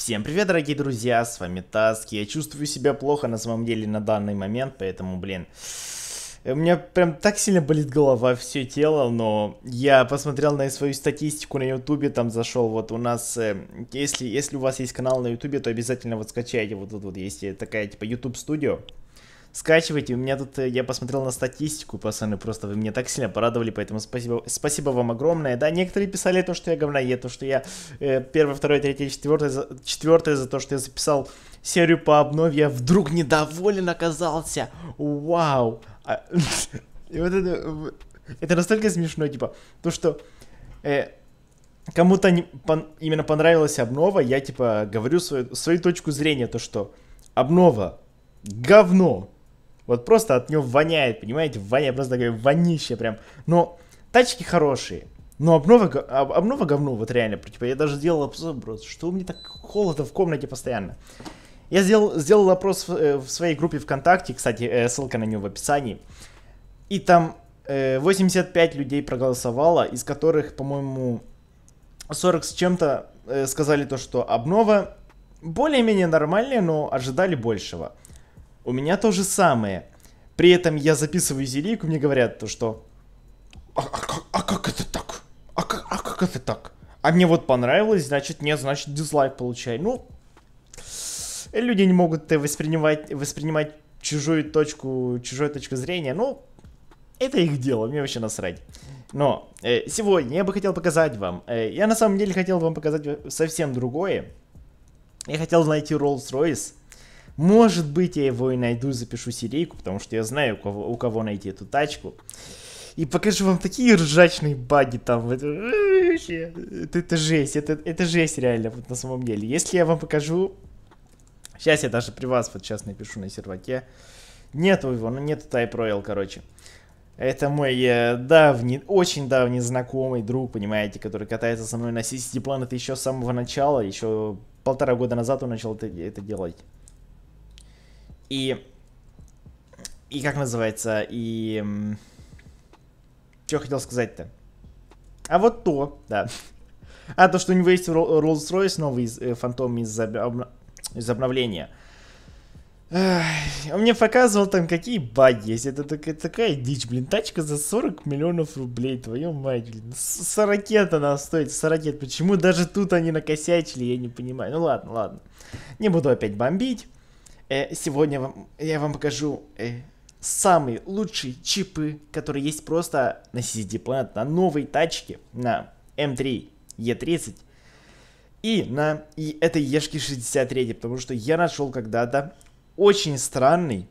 Всем привет, дорогие друзья, с вами Таски. Я чувствую себя плохо на самом деле на данный момент, поэтому, блин, у меня прям так сильно болит голова, все тело, но я посмотрел на свою статистику на ютубе, там зашел, вот у нас, э, если, если у вас есть канал на ютубе, то обязательно вот скачайте, вот тут вот, есть э, такая типа YouTube студио скачивайте. У меня тут, э, я посмотрел на статистику, пацаны, просто вы меня так сильно порадовали, поэтому спасибо, спасибо вам огромное. Да, некоторые писали то, что я говноед, то, что я э, первое, второе, третье, четвертый за, четвертое за то, что я записал серию по обнове, я вдруг недоволен оказался. Вау. А, и вот это, это настолько смешно, типа, то, что... Э, Кому-то пон, именно понравилась обнова, я типа говорю свою, свою точку зрения, то что обнова говно. Вот просто от него воняет, понимаете? Воняет, просто такое вонище прям. Но тачки хорошие. Но обнова, об, обнова говно, вот реально. Типа, я даже делал обзор, ну, просто, что у меня так холодно в комнате постоянно. Я сделал, сделал опрос в, э, в своей группе ВКонтакте, кстати, э, ссылка на нее в описании. И там 85 э, людей проголосовало, из которых, по-моему, 40 с чем-то сказали то, что обнова более-менее нормальная, но ожидали большего. У меня то же самое. При этом я записываю зелейку, мне говорят то, что... А, а, как, а как это так? А как, а как это так? А мне вот понравилось, значит нет, значит дизлайк получай. Ну, люди не могут э, воспринимать, воспринимать чужую точку, чужую точку зрения. Ну, это их дело, мне вообще насрать. Но э, сегодня я бы хотел показать вам, э, я на самом деле хотел вам показать совсем другое. Я хотел найти Rolls-Royce, может быть, я его и найду, запишу серийку, потому что я знаю, у кого, у кого найти эту тачку. И покажу вам такие ржачные баги там. Это, это, это жесть, это, это жесть реально, вот на самом деле. Если я вам покажу... Сейчас я даже при вас вот сейчас напишу на серваке. Нету его, ну нету Type Royal, короче. Это мой э, давний, очень давний знакомый друг, понимаете, который катается со мной на City Planet еще с самого начала, еще полтора года назад он начал это, это делать. И... И как называется? И... Что я хотел сказать-то? А вот то, да. А, то, что у него есть Rolls-Royce новый из, э, Фантом из, обна... из обновления. Эх, он мне показывал там, какие баги есть. Это такая, такая дичь, блин. Тачка за 40 миллионов рублей, твою мать, блин. Сорокет она стоит, сорокет. Почему даже тут они накосячили, я не понимаю. Ну ладно, ладно. Не буду опять бомбить. Э, сегодня я вам покажу э, самые лучшие чипы, которые есть просто на CCD Planet, на новой тачке, на M3 эм E30 и на и это Ешки 63, потому что я нашел когда-то очень странный,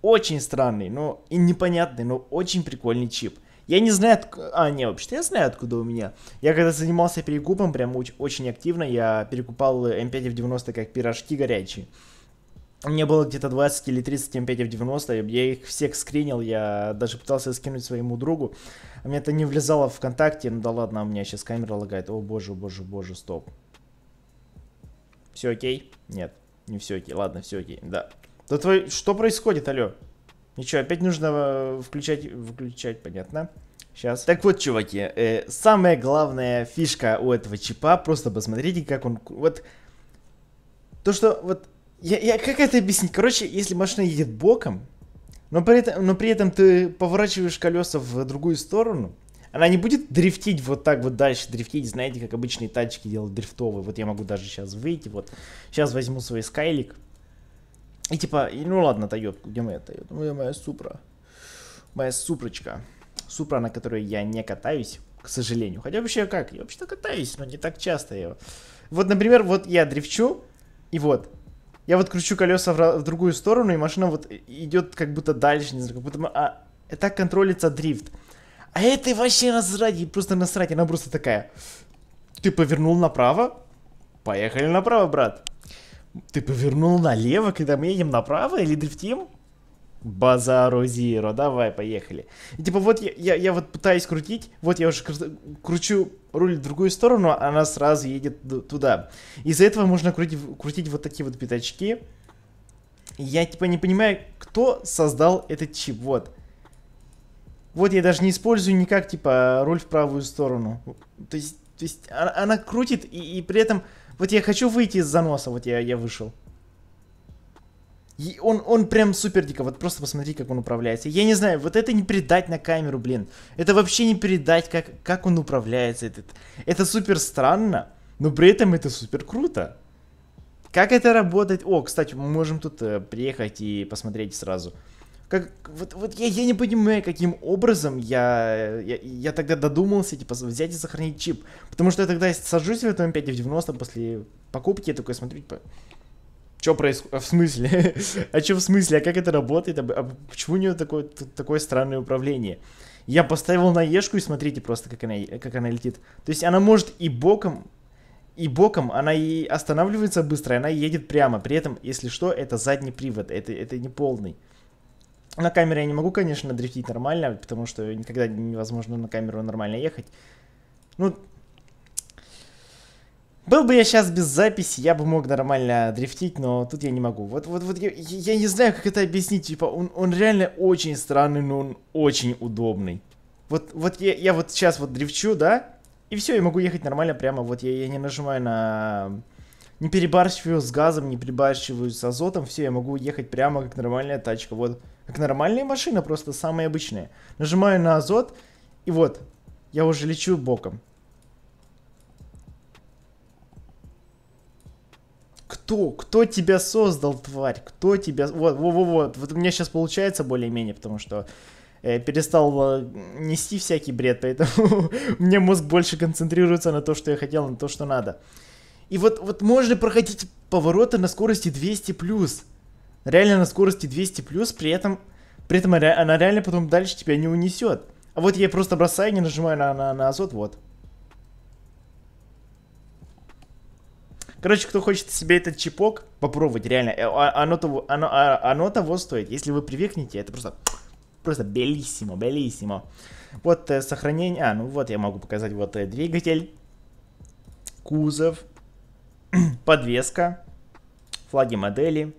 очень странный, но и непонятный, но очень прикольный чип. Я не знаю, откуда, а не, вообще я знаю, откуда у меня. Я когда занимался перекупом, прям очень, активно, я перекупал М5 эм в 90 как пирожки горячие. Мне было где-то 20 или 30 М5 в 90, я их всех скринил, я даже пытался скинуть своему другу. А мне это не влезало в ВКонтакте, ну да ладно, у меня сейчас камера лагает. О боже, боже, боже, стоп. Все окей? Нет, не все окей, ладно, все окей, да. Да твой... Что происходит, алло? Ничего, опять нужно э, включать, выключать, понятно. Сейчас. Так вот, чуваки, э, самая главная фишка у этого чипа, просто посмотрите, как он... Вот... То, что вот я, я как это объяснить? Короче, если машина едет боком, но при, этом, но при этом ты поворачиваешь колеса в другую сторону, она не будет дрифтить вот так вот дальше, дрифтить, знаете, как обычные тачки делают дрифтовые. Вот я могу даже сейчас выйти, вот сейчас возьму свой скайлик. И типа, ну ладно, Тойот, где моя Тойот? где ну, моя Супра. Моя Супрочка. Супра, на которой я не катаюсь, к сожалению. Хотя вообще как, я вообще-то катаюсь, но не так часто я. Вот, например, вот я дрифчу, и вот, я вот кручу колеса в, в другую сторону, и машина вот идет как будто дальше, не знаю, как будто... А, и так контролится дрифт. А это вообще насрать, ей просто насрать, она просто такая... Ты повернул направо? Поехали направо, брат. Ты повернул налево, когда мы едем направо или дрифтим? Базару Зиро, давай, поехали. И типа вот я, я, я вот пытаюсь крутить, вот я уже кручу руль в другую сторону, а она сразу едет туда. Из-за этого можно крутить, крутить вот такие вот пятачки. Я типа не понимаю, кто создал этот чип, вот. Вот я даже не использую никак, типа, руль в правую сторону. То есть, то есть она, она крутит, и, и при этом... Вот я хочу выйти из заноса, вот я, я вышел он, он прям супер дико, вот просто посмотри, как он управляется. Я не знаю, вот это не передать на камеру, блин. Это вообще не передать, как, как он управляется. Этот. Это супер странно, но при этом это супер круто. Как это работает? О, кстати, мы можем тут э, приехать и посмотреть сразу. Как, вот, вот я, я не понимаю, каким образом я, э, я, я тогда додумался, типа, взять и сохранить чип. Потому что я тогда сажусь в этом 5 в 90 после покупки, я такой смотрю, типа, что происходит? А в смысле? а что в смысле? А как это работает? А почему у нее такое, такое странное управление? Я поставил на Ешку и смотрите просто, как она, как она летит. То есть она может и боком, и боком, она и останавливается быстро, и она едет прямо. При этом, если что, это задний привод, это, это не полный. На камере я не могу, конечно, дрифтить нормально, потому что никогда невозможно на камеру нормально ехать. Ну, был бы я сейчас без записи, я бы мог нормально дрифтить, но тут я не могу. Вот, вот, вот я, я не знаю, как это объяснить. Типа, он, он реально очень странный, но он очень удобный. Вот, вот я, я вот сейчас вот дрифчу, да? И все, я могу ехать нормально прямо. Вот я, я не нажимаю на... Не перебарщиваю с газом, не перебарщиваю с азотом. Все, я могу ехать прямо, как нормальная тачка. Вот, как нормальная машина, просто самая обычная. Нажимаю на азот, и вот, я уже лечу боком. кто, кто тебя создал, тварь, кто тебя... Вот, вот, вот, вот, вот у меня сейчас получается более-менее, потому что э, перестал нести всякий бред, поэтому мне мозг больше концентрируется на то, что я хотел, на то, что надо. И вот, вот можно проходить повороты на скорости 200+. Реально на скорости 200+, при этом, при этом она реально потом дальше тебя не унесет. А вот я просто бросаю, не нажимаю на, на, на азот, вот. Короче, кто хочет себе этот чипок попробовать, реально, э, а, оно того, оно, а, оно того стоит. Если вы привыкнете, это просто, просто белиссимо, белиссимо. Вот э, сохранение, а, ну вот я могу показать, вот э, двигатель, кузов, подвеска, флаги модели,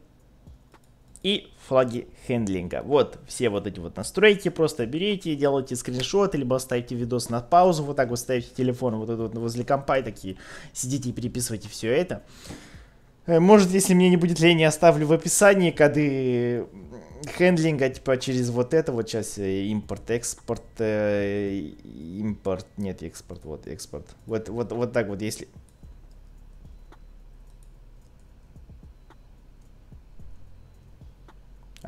и флаги хендлинга. Вот все вот эти вот настройки, просто берите, делайте скриншот, либо ставите видос на паузу, вот так вот ставите телефон вот этот вот возле компа и такие сидите и переписывайте все это. Э, может, если мне не будет лень, я оставлю в описании коды хендлинга, типа через вот это вот сейчас э, импорт, экспорт, э, импорт, нет, экспорт, вот экспорт. Вот, вот, вот так вот, если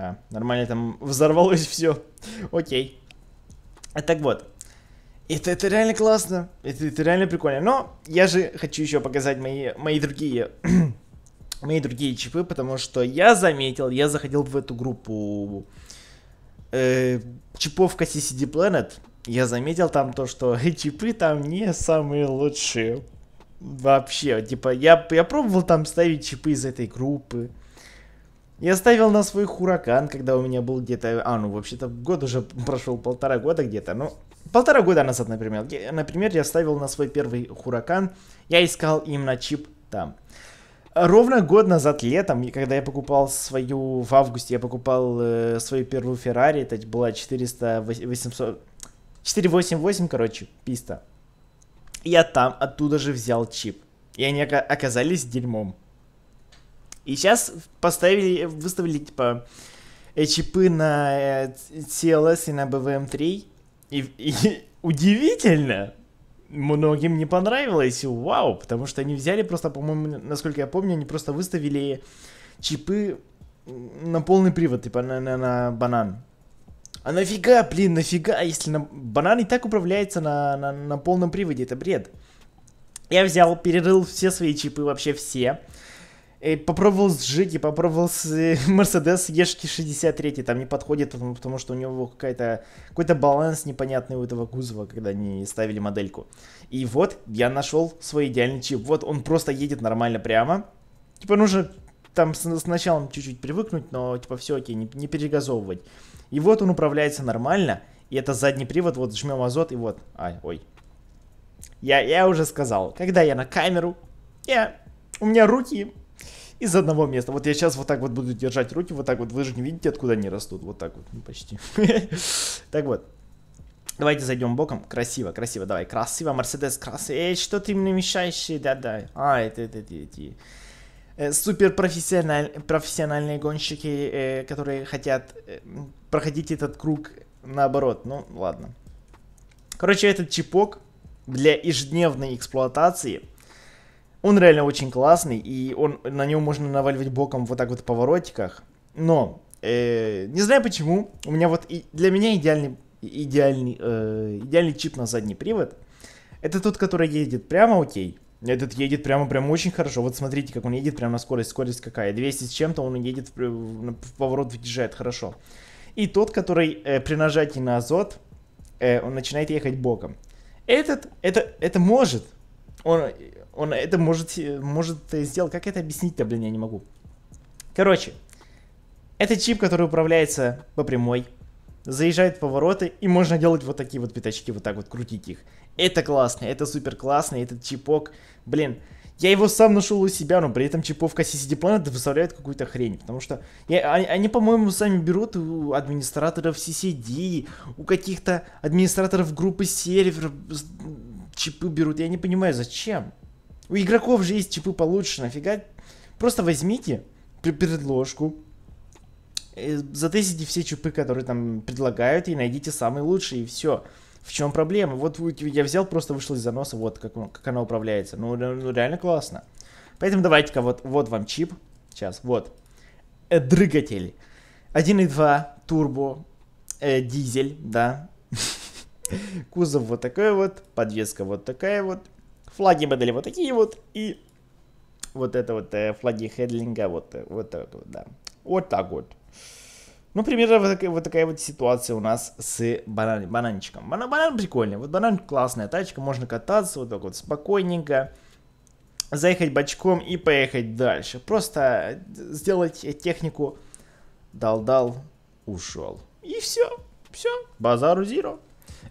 А, нормально там взорвалось все. Окей. А, так вот. Это, это реально классно. Это, это реально прикольно. Но я же хочу еще показать мои, мои другие... мои другие чипы, потому что я заметил, я заходил в эту группу э, чипов CCD Planet. Я заметил там то, что чипы там не самые лучшие. Вообще, типа, я, я пробовал там ставить чипы из этой группы. Я ставил на свой Хуракан, когда у меня был где-то... А, ну вообще-то год уже прошел, полтора года где-то, ну... Полтора года назад, например. Я, например, я ставил на свой первый Хуракан, я искал именно чип там. Ровно год назад летом, когда я покупал свою... В августе я покупал э, свою первую Феррари, это была 400... 800... 488, короче, писта. Я там оттуда же взял чип. И они оказались дерьмом. И сейчас поставили, выставили, типа, э, чипы на э, TLS и на BVM3. И, и удивительно, многим не понравилось, вау, потому что они взяли просто, по-моему, насколько я помню, они просто выставили чипы на полный привод, типа на, на, на банан. А нафига, блин, нафига, если на... банан и так управляется на, на, на полном приводе, это бред. Я взял, перерыл все свои чипы, вообще все, и попробовал с Жиги, попробовал с Мерседес Ешки 63 там не подходит, потому, потому что у него какая-то, какой-то баланс непонятный у этого кузова, когда они ставили модельку. И вот я нашел свой идеальный чип. Вот он просто едет нормально прямо. Типа нужно там с, сначала чуть-чуть привыкнуть, но типа все окей, не, не перегазовывать. И вот он управляется нормально, и это задний привод, вот жмем азот, и вот, ай, ой. Я, я уже сказал, когда я на камеру, я, у меня руки из одного места. Вот я сейчас вот так вот буду держать руки, вот так вот. Вы же не видите, откуда они растут. Вот так вот, ну почти. Так вот. Давайте зайдем боком. Красиво, красиво, давай. Красиво, Мерседес, красиво. Эй, что ты мне мешаешь? Да, да. А, это, это, это, это. Э, супер профессиональ... профессиональные гонщики, э, которые хотят э, проходить этот круг наоборот. Ну, ладно. Короче, этот чипок для ежедневной эксплуатации – он реально очень классный, и он, на него можно наваливать боком вот так вот в поворотиках. Но, э, не знаю почему, у меня вот, и, для меня идеальный, идеальный, э, идеальный чип на задний привод, это тот, который едет прямо окей. Этот едет прямо, прям очень хорошо. Вот смотрите, как он едет прямо на скорость. Скорость какая? 200 с чем-то он едет, в, в, в поворот въезжает хорошо. И тот, который э, при нажатии на азот, э, он начинает ехать боком. Этот, это, это может, он, он это может, может э, сделать. Как это объяснить-то, блин, я не могу. Короче, это чип, который управляется по прямой, заезжает в повороты, и можно делать вот такие вот пятачки, вот так вот крутить их. Это классно, это супер классно, этот чипок, блин, я его сам нашел у себя, но при этом чиповка CCD Planet выставляет какую-то хрень, потому что я, они, а, они по-моему, сами берут у администраторов CCD, у каких-то администраторов группы серверов, чипы берут. Я не понимаю, зачем? У игроков же есть чипы получше, нафига? Просто возьмите предложку, э, затестите все чипы, которые там предлагают, и найдите самый лучший, и все. В чем проблема? Вот я взял, просто вышел из заноса, вот как, как она управляется. Ну, ну, ну, реально классно. Поэтому давайте-ка, вот, вот вам чип. Сейчас, вот. Э, дрыгатель. 1.2, турбо, э, дизель, да. Кузов вот такой вот, подвеска вот такая вот, флаги модели вот такие вот и вот это вот э, флаги хедлинга вот, э, вот так вот, да. Вот так вот. Ну, примерно вот такая, вот такая вот ситуация у нас с банан, бананчиком. Банан, банан прикольный. Вот банан классная тачка, можно кататься вот так вот спокойненько. Заехать бочком и поехать дальше. Просто э, сделать технику дал-дал, ушел. И все, все, базару зиро.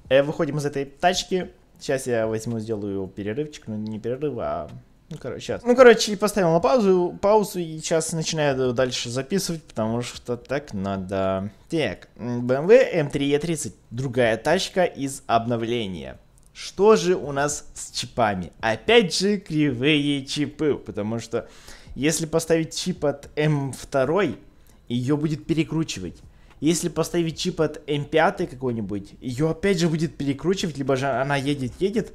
Э, выходим из этой тачки. Сейчас я возьму, сделаю перерывчик. Ну, не перерыв, а... Ну, короче, сейчас. Ну, короче, поставил на паузу, паузу, и сейчас начинаю дальше записывать, потому что так надо. Так, BMW M3 E30, другая тачка из обновления. Что же у нас с чипами? Опять же кривые чипы, потому что если поставить чип от M2, эм ее будет перекручивать. Если поставить чип от М5 какой-нибудь, ее опять же будет перекручивать, либо же она едет-едет,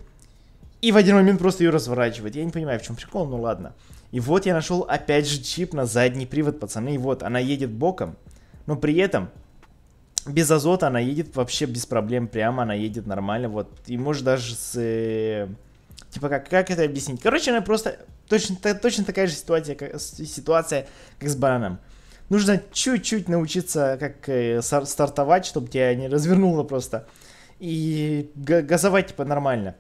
и в один момент просто ее разворачивать. Я не понимаю, в чем прикол, ну ладно. И вот я нашел опять же чип на задний привод, пацаны, и вот она едет боком, но при этом без азота она едет вообще без проблем, прямо она едет нормально, вот, и может даже с... Э, типа, как, как это объяснить? Короче, она просто... Точно, точно такая же ситуация как, ситуация, как с бананом нужно чуть-чуть научиться как э, стартовать, чтобы тебя не развернуло просто. И газовать типа нормально.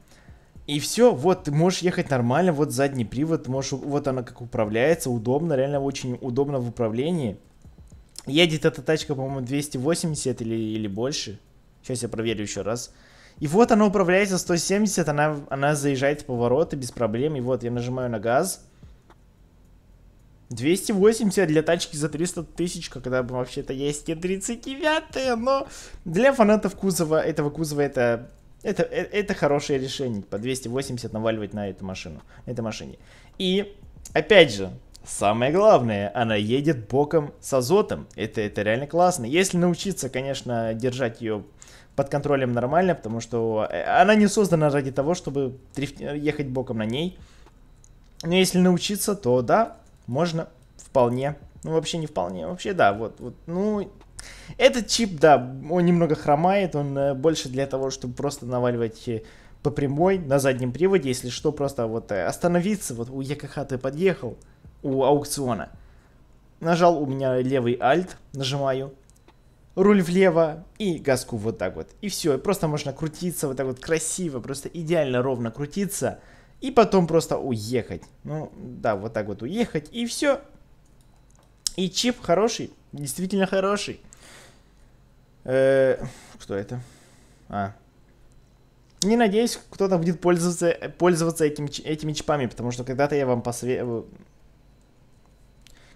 И все, вот ты можешь ехать нормально, вот задний привод, можешь, вот она как управляется, удобно, реально очень удобно в управлении. Едет эта тачка, по-моему, 280 или, или больше. Сейчас я проверю еще раз. И вот она управляется 170, она, она заезжает в повороты без проблем. И вот я нажимаю на газ. 280 для тачки за 300 тысяч, когда бы вообще-то есть и 39 но для фанатов кузова, этого кузова это, это, э, это хорошее решение, по 280 наваливать на эту машину, на этой машине. И, опять же, самое главное, она едет боком с азотом, это, это реально классно. Если научиться, конечно, держать ее под контролем нормально, потому что э, она не создана ради того, чтобы э, ехать боком на ней. Но если научиться, то да, можно вполне, ну вообще не вполне, вообще да, вот, вот, ну, этот чип, да, он немного хромает, он э, больше для того, чтобы просто наваливать э, по прямой на заднем приводе, если что, просто вот э, остановиться, вот у ЕКХ ты подъехал, у аукциона. Нажал у меня левый Alt, нажимаю, руль влево и газку вот так вот. И все, просто можно крутиться вот так вот красиво, просто идеально ровно крутиться и потом просто уехать. Ну, да, вот так вот уехать, и все. И чип хороший, действительно хороший. Э, что это? А. Не надеюсь, кто-то будет пользоваться, пользоваться этим, этими чипами, потому что когда-то я вам посоветовал... Э,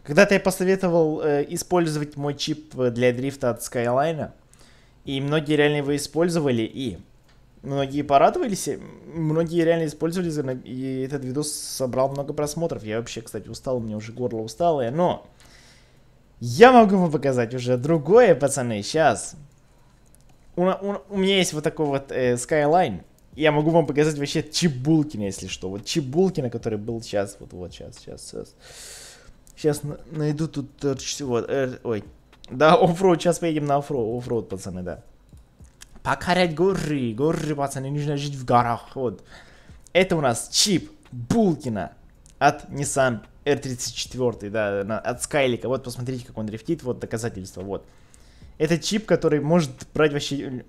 когда-то я посоветовал э, использовать мой чип э, для дрифта от Skyline, и многие реально его использовали, и многие порадовались, многие реально использовались, и этот видос собрал много просмотров. Я вообще, кстати, устал, у меня уже горло усталое, но я могу вам показать уже другое, пацаны, сейчас. У, у, у меня есть вот такой вот э, Skyline, я могу вам показать вообще Чебулкина, если что. Вот Чебулкина, который был сейчас, вот, вот, сейчас, сейчас, сейчас. Сейчас найду тут, э, вот, э, ой. Да, оффроуд, сейчас поедем на оффроуд, оффроуд, пацаны, да. Покорять горы, горы, пацаны, нужно жить в горах. Вот. Это у нас чип Булкина от Nissan R34, да, от Скайлика. Вот, посмотрите, как он дрифтит, вот доказательство, вот. Это чип, который может брать вообще...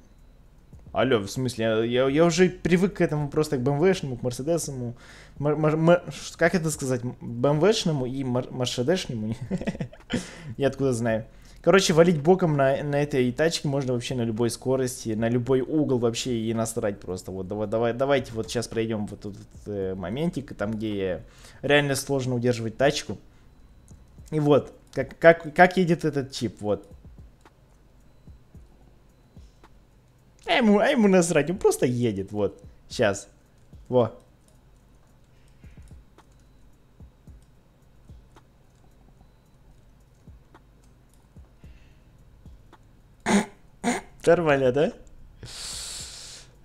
Алло, в смысле, я, я уже привык к этому просто к БМВшному, к Мерседесому, как это сказать, БМВшному и Мерседешному, я откуда знаю. Короче, валить боком на, на этой тачке можно вообще на любой скорости, на любой угол вообще и насрать просто. Вот давай, давай, давайте вот сейчас пройдем вот этот э, моментик, там где реально сложно удерживать тачку. И вот, как, как, как едет этот чип, вот. А ему, а ему насрать, он просто едет, вот. Сейчас. Во. Нормально, да?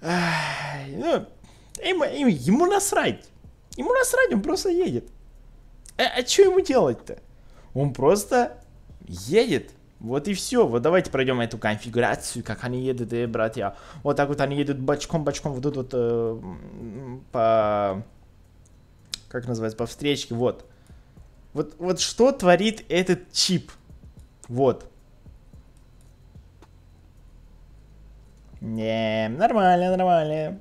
ну, ему ему насрать. Ему насрать, он просто едет. Э, а, а что ему делать-то? Он просто едет. Вот и все. Вот давайте пройдем эту конфигурацию, как они едут, э, братья. Вот так вот они едут бочком-бочком вот тут вот э, по... Как называется? По встречке, вот. Вот, вот что творит этот чип? Вот. Не, нормально, нормально.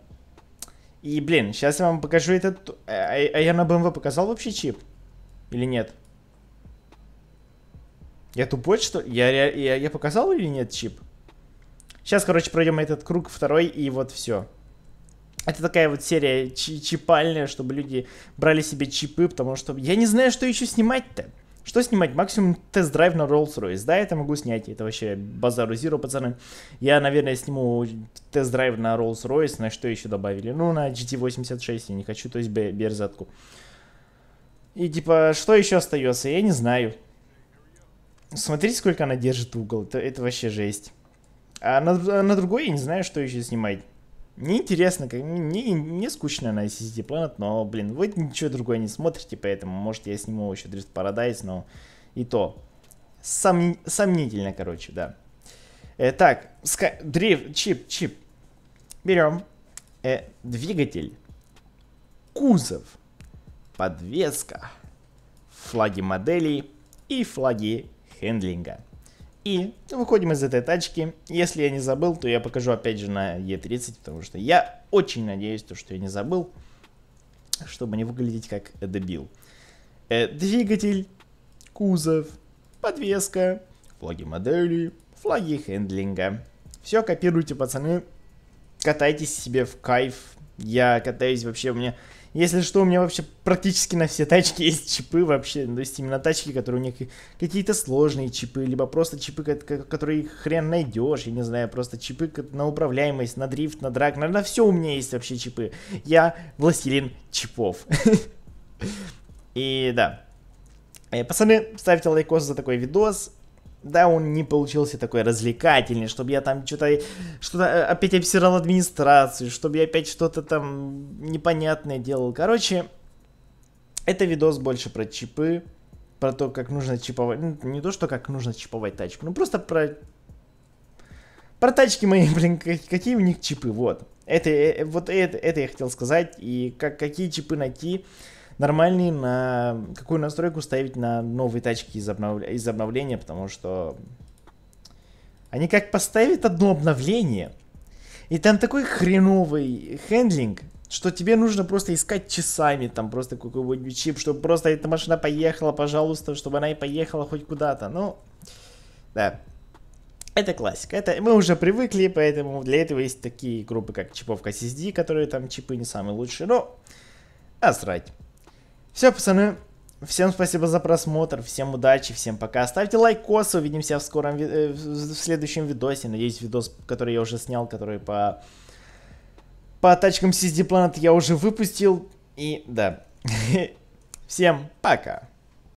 И, блин, сейчас я вам покажу этот... Э, а, а, я на BMW показал вообще чип? Или нет? Я тупой, что ли? Я, я, я показал или нет чип? Сейчас, короче, пройдем этот круг второй, и вот все. Это такая вот серия чипальная, чтобы люди брали себе чипы, потому что... Я не знаю, что еще снимать-то. Что снимать? Максимум тест-драйв на Rolls-Royce. Да, это могу снять. Это вообще базару зиру, пацаны. Я, наверное, сниму тест-драйв на Rolls-Royce. На что еще добавили? Ну, на GT86 я не хочу, то есть берзатку. И типа, что еще остается? Я не знаю. Смотрите, сколько она держит угол. Это, это вообще жесть. А на, а на другой я не знаю, что еще снимать. Мне интересно, как, не не скучно на SSD Planet, но, блин, вы ничего другое не смотрите, поэтому, может, я сниму еще Drift Paradise, но и то. Сом, сомнительно, короче, да. Э, так, ска, дрифт, чип, чип. Берем э, двигатель, кузов, подвеска, флаги моделей и флаги хендлинга. И выходим из этой тачки. Если я не забыл, то я покажу опять же на Е30, потому что я очень надеюсь, то, что я не забыл, чтобы не выглядеть как дебил. Э, двигатель, кузов, подвеска, флаги модели, флаги хендлинга. Все копируйте, пацаны. Катайтесь себе в кайф. Я катаюсь вообще, у меня если что, у меня вообще практически на все тачки есть чипы вообще. Ну, то есть именно тачки, которые у них какие-то сложные чипы, либо просто чипы, которые хрен найдешь, я не знаю, просто чипы на управляемость, на дрифт, на драк на, на все у меня есть вообще чипы. Я властелин чипов. И да. Э, пацаны, ставьте лайкос за такой видос да, он не получился такой развлекательный, чтобы я там что-то, что-то э, опять обсирал администрацию, чтобы я опять что-то там непонятное делал. Короче, это видос больше про чипы, про то, как нужно чиповать, ну, не то, что как нужно чиповать тачку, ну просто про... Про тачки мои, блин, какие у них чипы, вот. Это, э, э, вот это, это я хотел сказать, и как, какие чипы найти, нормальный, на какую настройку ставить на новые тачки из, обнов... из обновления, потому что они как поставят одно обновление, и там такой хреновый хендлинг, что тебе нужно просто искать часами там просто какой-нибудь чип, чтобы просто эта машина поехала, пожалуйста, чтобы она и поехала хоть куда-то. Ну, да. Это классика. Это мы уже привыкли, поэтому для этого есть такие группы, как чиповка SSD, которые там чипы не самые лучшие, но а срать. Все, пацаны. Всем спасибо за просмотр, всем удачи, всем пока. Ставьте лайкосы, увидимся в скором э, в следующем видосе. Надеюсь, видос, который я уже снял, который по по тачкам CSD Planet я уже выпустил. И да. Всем пока.